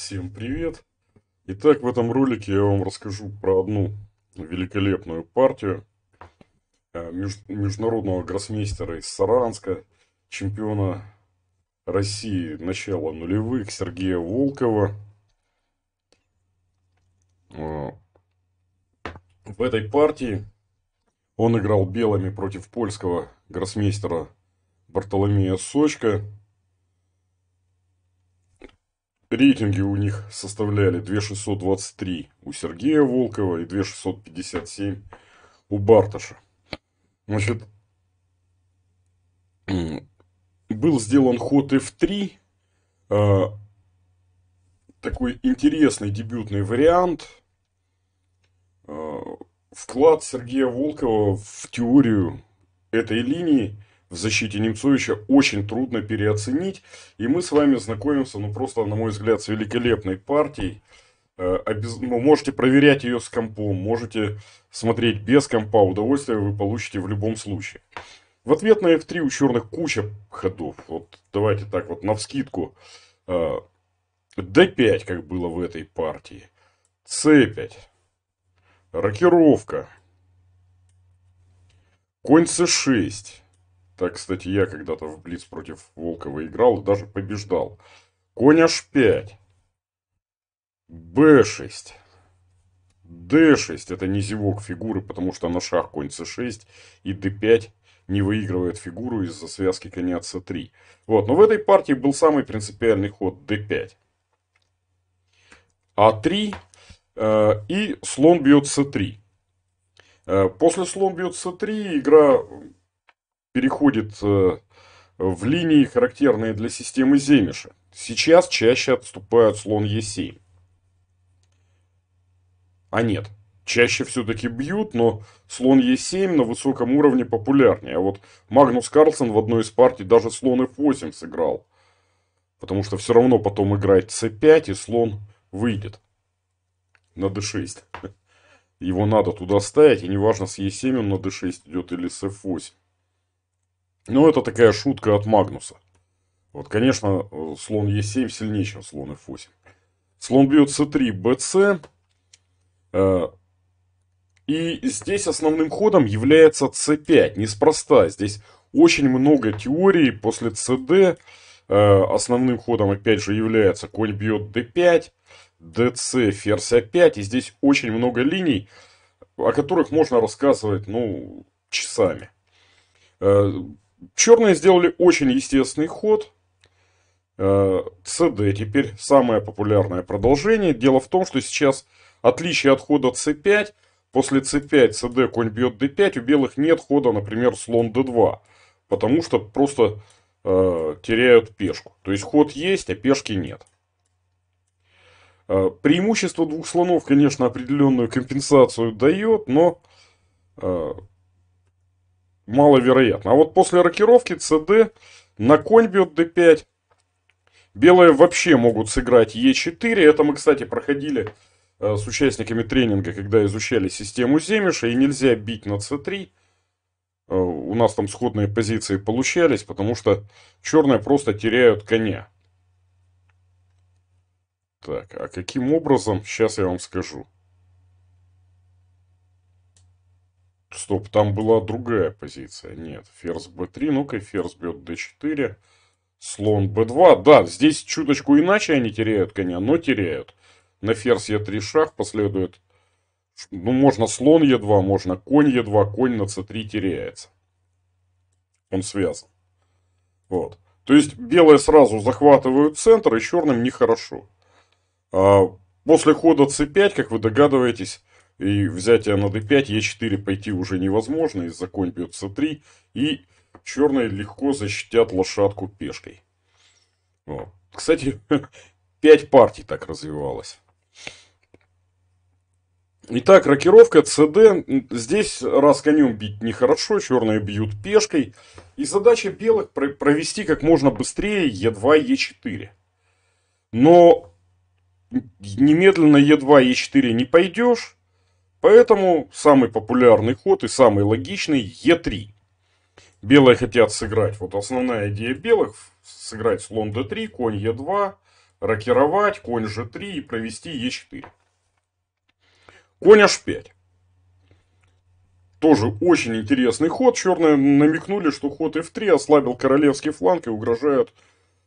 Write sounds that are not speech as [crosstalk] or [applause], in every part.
Всем привет! Итак, в этом ролике я вам расскажу про одну великолепную партию э, международного гроссмейстера из Саранска, чемпиона России начала нулевых Сергея Волкова. Э, в этой партии он играл белыми против польского гроссмейстера Бартоломея Сочка – Рейтинги у них составляли 2623 у Сергея Волкова и 2657 у Барташа. Значит, был сделан ход F3, а, такой интересный дебютный вариант, а, вклад Сергея Волкова в теорию этой линии – в защите Немцовича очень трудно переоценить. И мы с вами знакомимся, ну просто, на мой взгляд, с великолепной партией. Э, обез... Ну, можете проверять ее с компом, можете смотреть без компа, удовольствие вы получите в любом случае. В ответ на F3 у черных куча ходов. Вот давайте так вот, на вскидку D5, э, как было в этой партии. C5. Рокировка. Конь C6. Так, кстати, я когда-то в Блиц против Волкова играл и даже побеждал. Конь h5. b6. d6. Это не зевок фигуры, потому что на шах конь c6 и d5 не выигрывает фигуру из-за связки коня c3. Вот, но в этой партии был самый принципиальный ход d5. а3 э, и слон бьет c3. Э, после слон бьет c3 игра переходит э, в линии, характерные для системы Земиша. Сейчас чаще отступают слон Е7. А нет, чаще все-таки бьют, но слон Е7 на высоком уровне популярнее. А вот Магнус Карлсон в одной из партий даже слон F8 сыграл. Потому что все равно потом играет c5 и слон выйдет на d6. Его надо туда ставить, и неважно с e7 он на d6 идет или с f8. Ну, это такая шутка от Магнуса. Вот, конечно, слон Е7 сильнее, чем слон F8. Слон бьет c3, bc. И здесь основным ходом является c5. Неспроста. Здесь очень много теорий после cd. Э, основным ходом, опять же, является конь бьет d5, dc, ферзь a5. А и здесь очень много линий, о которых можно рассказывать, ну, часами. Э, Черные сделали очень естественный ход. CD э, теперь самое популярное продолжение. Дело в том, что сейчас отличие от хода C5. После C5 CD конь бьет D5. У белых нет хода, например, слон D2. Потому что просто э, теряют пешку. То есть ход есть, а пешки нет. Э, преимущество двух слонов, конечно, определенную компенсацию дает, но э, маловероятно. А вот после рокировки CD на конь бьет D5. Белые вообще могут сыграть Е4. Это мы, кстати, проходили э, с участниками тренинга, когда изучали систему Земиша. И нельзя бить на c3. Э, у нас там сходные позиции получались, потому что черные просто теряют коня. Так, а каким образом, сейчас я вам скажу. Стоп, там была другая позиция. Нет, ферзь b3, ну-ка, ферзь бьет d4, слон b2. Да, здесь чуточку иначе они теряют коня, но теряют. На ферзь e3 шах последует, ну, можно слон e2, можно конь e2, конь на c3 теряется. Он связан. Вот. То есть, белые сразу захватывают центр, и черным нехорошо. А после хода c5, как вы догадываетесь, и взятие на d5, e4 пойти уже невозможно, из-за конь бьет c3, и черные легко защитят лошадку пешкой. Вот. Кстати, 5 [laughs] партий так развивалось. Итак, рокировка CD. Здесь раз конем бить нехорошо, черные бьют пешкой. И задача белых провести как можно быстрее Е2, Е4. Но немедленно Е2, Е4 не пойдешь. Поэтому самый популярный ход и самый логичный Е3. Белые хотят сыграть. Вот основная идея белых сыграть слон d3, конь e2, рокировать, конь g3 и провести e4. Конь h5. Тоже очень интересный ход. Черные намекнули, что ход f3 ослабил королевский фланг и угрожает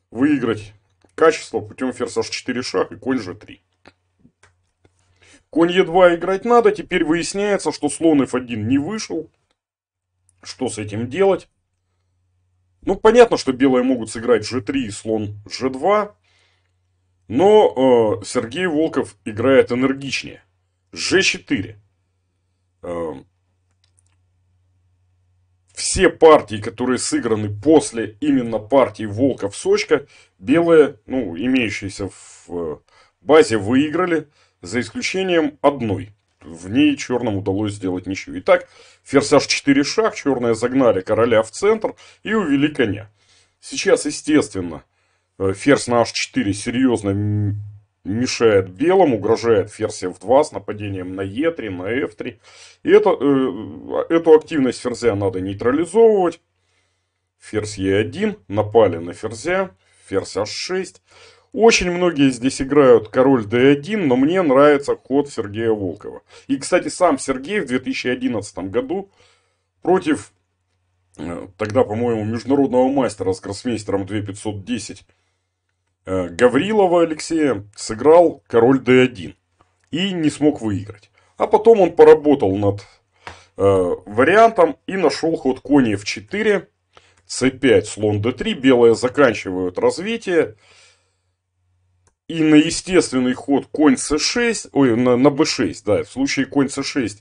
выиграть качество путем ферзь h4 шах и конь g3. Конь Е2 играть надо, теперь выясняется, что слон F1 не вышел. Что с этим делать? Ну, понятно, что белые могут сыграть G3 и слон G2. Но э, Сергей Волков играет энергичнее. G4. Э, все партии, которые сыграны после именно партии Волков-Сочка, белые, ну, имеющиеся в э, базе, выиграли за исключением одной. В ней черным удалось сделать ничью. Итак, ферзь h4 шах, черные загнали короля в центр и увели коня. Сейчас, естественно, э, ферзь на h4 серьезно мешает белым, угрожает ферзь f2 с нападением на e3, на f3. И это, э, а, эту активность ферзя надо нейтрализовывать. Ферзь e1, напали на ферзя, ферзь h6. Очень многие здесь играют король d1, но мне нравится ход Сергея Волкова. И, кстати, сам Сергей в 2011 году против э, тогда, по-моему, международного мастера с гроссмейстером 2510 э, Гаврилова Алексея сыграл король d1 и не смог выиграть. А потом он поработал над э, вариантом и нашел ход коней f4, c5, слон d3, белые заканчивают развитие и на естественный ход конь c6, ой, на, на b6, да, в случае конь c6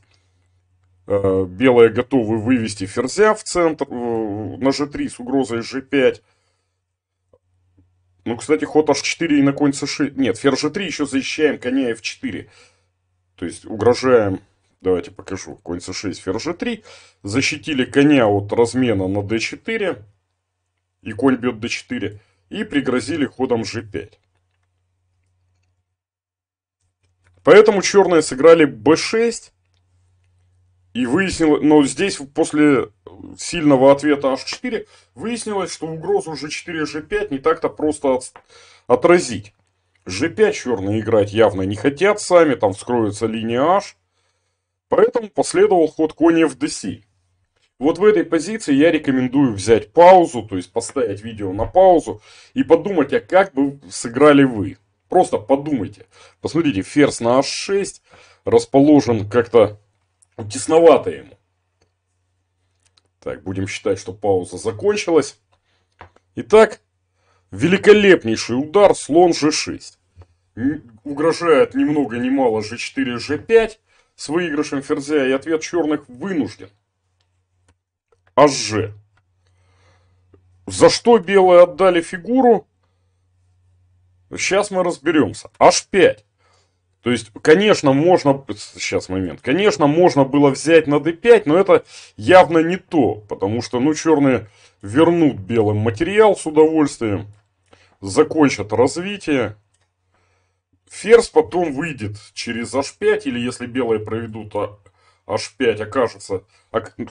э, белые готовы вывести ферзя в центр, э, на g3 с угрозой g5. Ну, кстати, ход h4 и на конь c6, нет, ферзь g3 еще защищаем коня f4. То есть угрожаем, давайте покажу, конь c6, ферзь g3, защитили коня от размена на d4, и конь бьет d4, и пригрозили ходом g5. Поэтому черные сыграли b6. И выяснилось, но здесь после сильного ответа h4 выяснилось, что угрозу g4 g5 не так-то просто от, отразить. g5 черные играть явно не хотят сами, там вскроется линия h. Поэтому последовал ход коня в d7. Вот в этой позиции я рекомендую взять паузу, то есть поставить видео на паузу и подумать, а как бы сыграли вы. Просто подумайте. Посмотрите, ферзь на h6 расположен как-то тесновато ему. Так, будем считать, что пауза закончилась. Итак, великолепнейший удар слон g6. Угрожает ни много ни мало g4, g5 с выигрышем ферзя. И ответ черных вынужден. hg. За что белые отдали фигуру? Сейчас мы разберемся. Аж 5. То есть, конечно, можно... Сейчас момент. Конечно, можно было взять на d5, но это явно не то. Потому что, ну, черные вернут белым материал с удовольствием. Закончат развитие. Ферзь потом выйдет через h5, или если белые проведут h5, а окажется,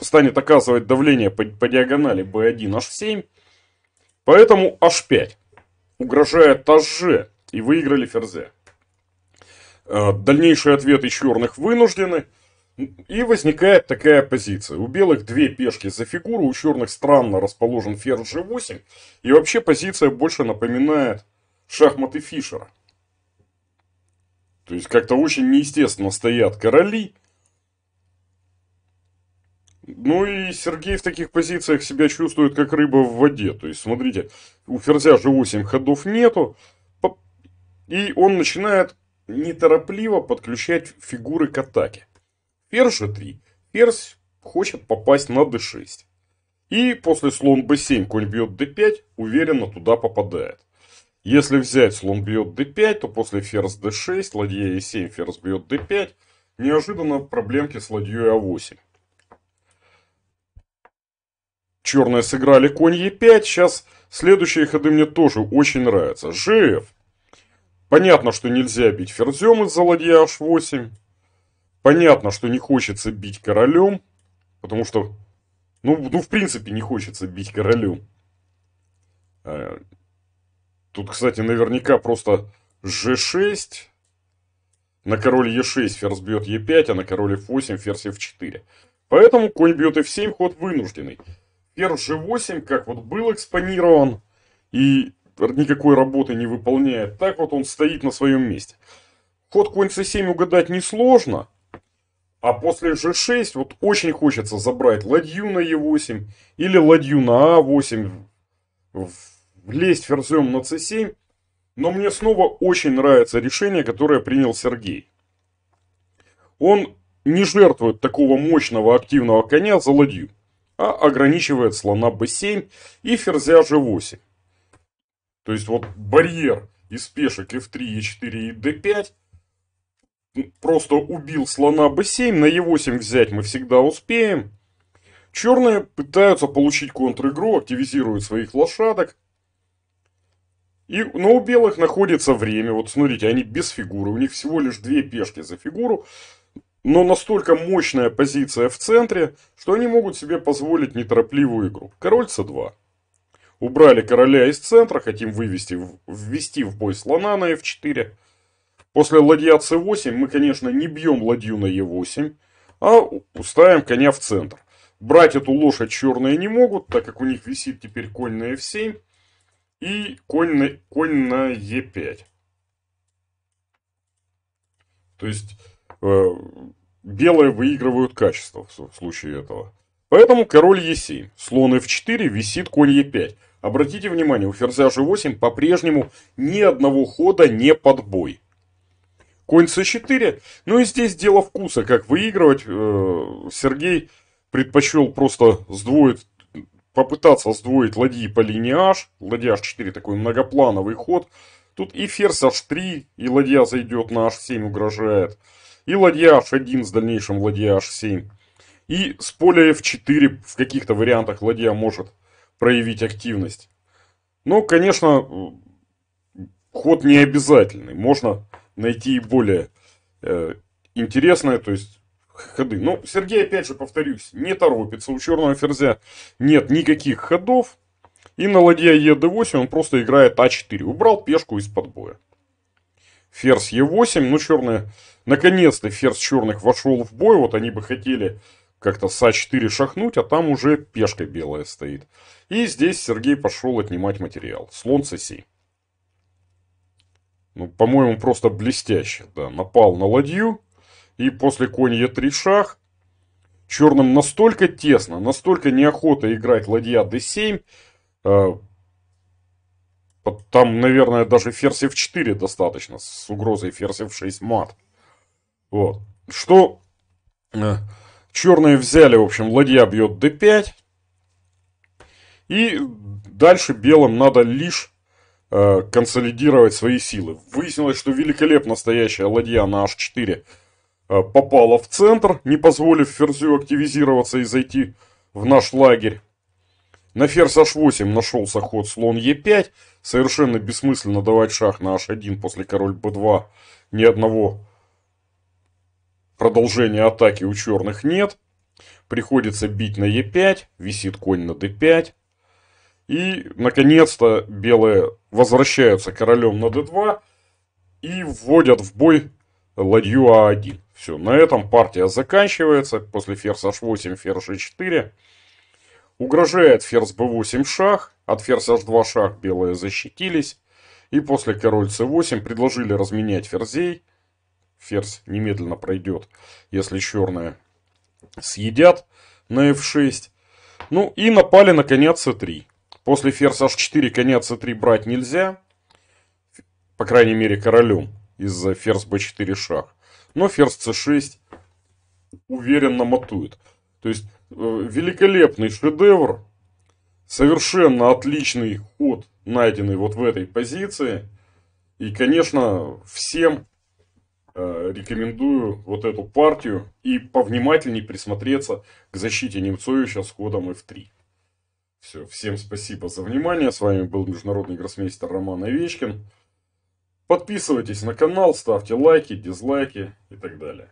станет оказывать давление по, по диагонали b1, h7. Поэтому h5 угрожая таже и выиграли ферзя. Э, дальнейшие ответы черных вынуждены. И возникает такая позиция. У белых две пешки за фигуру, у черных странно расположен ферзь g8. И вообще позиция больше напоминает шахматы Фишера. То есть как-то очень неестественно стоят короли. Ну и Сергей в таких позициях себя чувствует, как рыба в воде. То есть, смотрите, у ферзя же 8 ходов нету. И он начинает неторопливо подключать фигуры к атаке. Ферзь G3. Ферзь хочет попасть на D6. И после слон B7 конь бьет D5, уверенно туда попадает. Если взять слон бьет D5, то после ферзь D6, ладья E7, ферзь бьет D5, неожиданно проблемки с ладьей a 8 Черные сыграли конь Е5, сейчас следующие ходы мне тоже очень нравятся. ЖФ. Понятно, что нельзя бить ферзем из-за ладья H8. Понятно, что не хочется бить королем, потому что, ну, ну в принципе, не хочется бить королем. А, тут, кстати, наверняка просто G6, на король e 6 ферзь бьет e 5 а на король F8 ферзь F4. Поэтому конь бьет F7, ход вынужденный. Перл G8, как вот был экспонирован и никакой работы не выполняет, так вот он стоит на своем месте. Ход конь c7 угадать несложно, а после g6 вот очень хочется забрать ладью на e8 или ладью на a8, а влезть ферзем на c7. Но мне снова очень нравится решение, которое принял Сергей. Он не жертвует такого мощного активного коня за ладью а ограничивает слона b7 и ферзя g8. То есть вот барьер из пешек f3, e4 и d5 просто убил слона b7, на e8 взять мы всегда успеем. Черные пытаются получить контр-игру, активизируют своих лошадок. И, но у белых находится время. Вот смотрите, они без фигуры. У них всего лишь две пешки за фигуру но настолько мощная позиция в центре, что они могут себе позволить неторопливую игру. Король c2. Убрали короля из центра, хотим вывести, ввести в бой слона на f4. После ладья c8 мы, конечно, не бьем ладью на e8, а уставим коня в центр. Брать эту лошадь черные не могут, так как у них висит теперь конь на f7 и конь на, конь на e5. То есть Э, белые выигрывают качество в случае этого. Поэтому король Е7, слон F4, висит конь Е5. Обратите внимание, у ферзя G8 по-прежнему ни одного хода не под бой. Конь c4. Ну и здесь дело вкуса, как выигрывать. Э, Сергей предпочел просто сдвоить, попытаться сдвоить ладьи по линии h. Ладья h4 такой многоплановый ход. Тут и ферзь h3, и ладья зайдет на h7, угрожает и ладья h1 с дальнейшим ладья h7. И с поля f4 в каких-то вариантах ладья может проявить активность. Но, конечно, ход не обязательный. Можно найти и более э, интересное, то есть ходы. Но Сергей, опять же, повторюсь, не торопится. У черного ферзя нет никаких ходов. И на ладья ед8 он просто играет а4. Убрал пешку из-под боя ферзь Е8. Ну, черные, наконец-то ферзь черных вошел в бой. Вот они бы хотели как-то с А4 шахнуть, а там уже пешка белая стоит. И здесь Сергей пошел отнимать материал. Слон С7. Ну, по-моему, просто блестяще. Да, напал на ладью. И после конь Е3 шах. Черным настолько тесно, настолько неохота играть ладья d7, там, наверное, даже ферзь f4 достаточно с угрозой ферзь f6 мат. Вот. Что э, черные взяли, в общем, ладья бьет d5. И дальше белым надо лишь э, консолидировать свои силы. Выяснилось, что великолепно стоящая ладья на h4 э, попала в центр, не позволив ферзю активизироваться и зайти в наш лагерь. На ферзь h8 нашелся ход слон e5. Совершенно бессмысленно давать шах на h1 после король b2. Ни одного продолжения атаки у черных нет. Приходится бить на e5. Висит конь на d5. И, наконец-то, белые возвращаются королем на d2 и вводят в бой ладью а1. Все, на этом партия заканчивается. После ферзь h8, ферзь g4. Угрожает ферзь b8 шах, от ферзь h2 шах белые защитились. И после король c8 предложили разменять ферзей. Ферзь немедленно пройдет, если черные съедят на f6. Ну и напали на коня c3. После ферзь h4 коня c3 брать нельзя. По крайней мере королем из-за ферзь b4 шах. Но ферзь c6 уверенно матует. То есть Э, великолепный шедевр. Совершенно отличный ход, найденный вот в этой позиции. И, конечно, всем э, рекомендую вот эту партию и повнимательнее присмотреться к защите Немцовича с ходом F3. Все, всем спасибо за внимание. С вами был международный гроссмейстер Роман Овечкин. Подписывайтесь на канал, ставьте лайки, дизлайки и так далее.